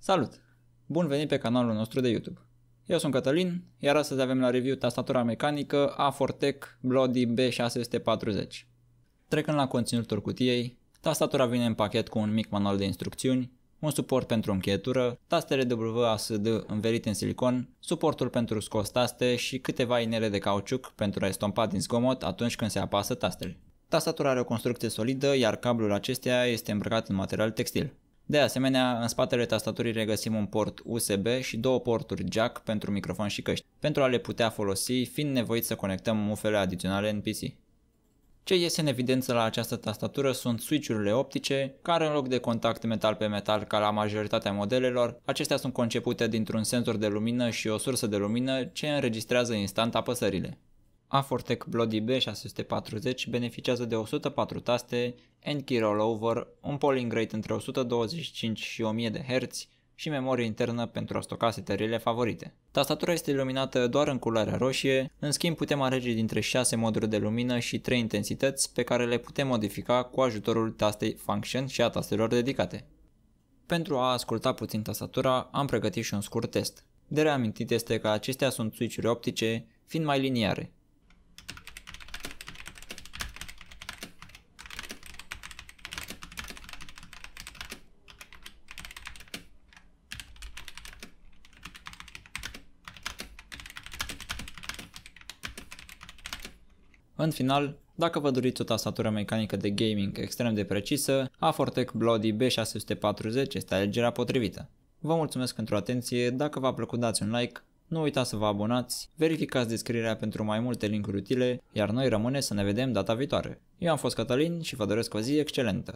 Salut! Bun venit pe canalul nostru de YouTube. Eu sunt Cătălin, iar astăzi avem la review tastatura mecanică a Bloody B640. Trecând la conținutul cutiei, tastatura vine în pachet cu un mic manual de instrucțiuni, un suport pentru încheietură, tastele WASD învelite în silicon, suportul pentru scos taste și câteva inele de cauciuc pentru a estompa din zgomot atunci când se apasă tastele. Tastatura are o construcție solidă, iar cablul acesteia este îmbrăcat în material textil. De asemenea, în spatele tastaturii regăsim un port USB și două porturi jack pentru microfon și căști, pentru a le putea folosi fiind nevoit să conectăm mufele adiționale în PC. Ce iese în evidență la această tastatură sunt switch-urile optice, care în loc de contact metal pe metal ca la majoritatea modelelor, acestea sunt concepute dintr-un senzor de lumină și o sursă de lumină ce înregistrează instant apăsările. Afortec Bloody B640 beneficiază de 104 taste, N-Key Rollover, un polling rate între 125 și 1000 de Hz și memorie internă pentru a stoca setările favorite. Tastatura este iluminată doar în culoarea roșie, în schimb putem alege dintre 6 moduri de lumină și 3 intensități pe care le putem modifica cu ajutorul tastei Function și a tastelor dedicate. Pentru a asculta puțin tastatura, am pregătit și un scurt test. De reamintit este că acestea sunt switch optice, fiind mai liniare, În final, dacă vă doriți o tastatură mecanică de gaming extrem de precisă, Afortec Bloody B640 este alegerea potrivită. Vă mulțumesc pentru atenție, dacă v-a plăcut dați un like, nu uitați să vă abonați, verificați descrierea pentru mai multe linkuri utile, iar noi rămâne să ne vedem data viitoare. Eu am fost Cătălin și vă doresc o zi excelentă!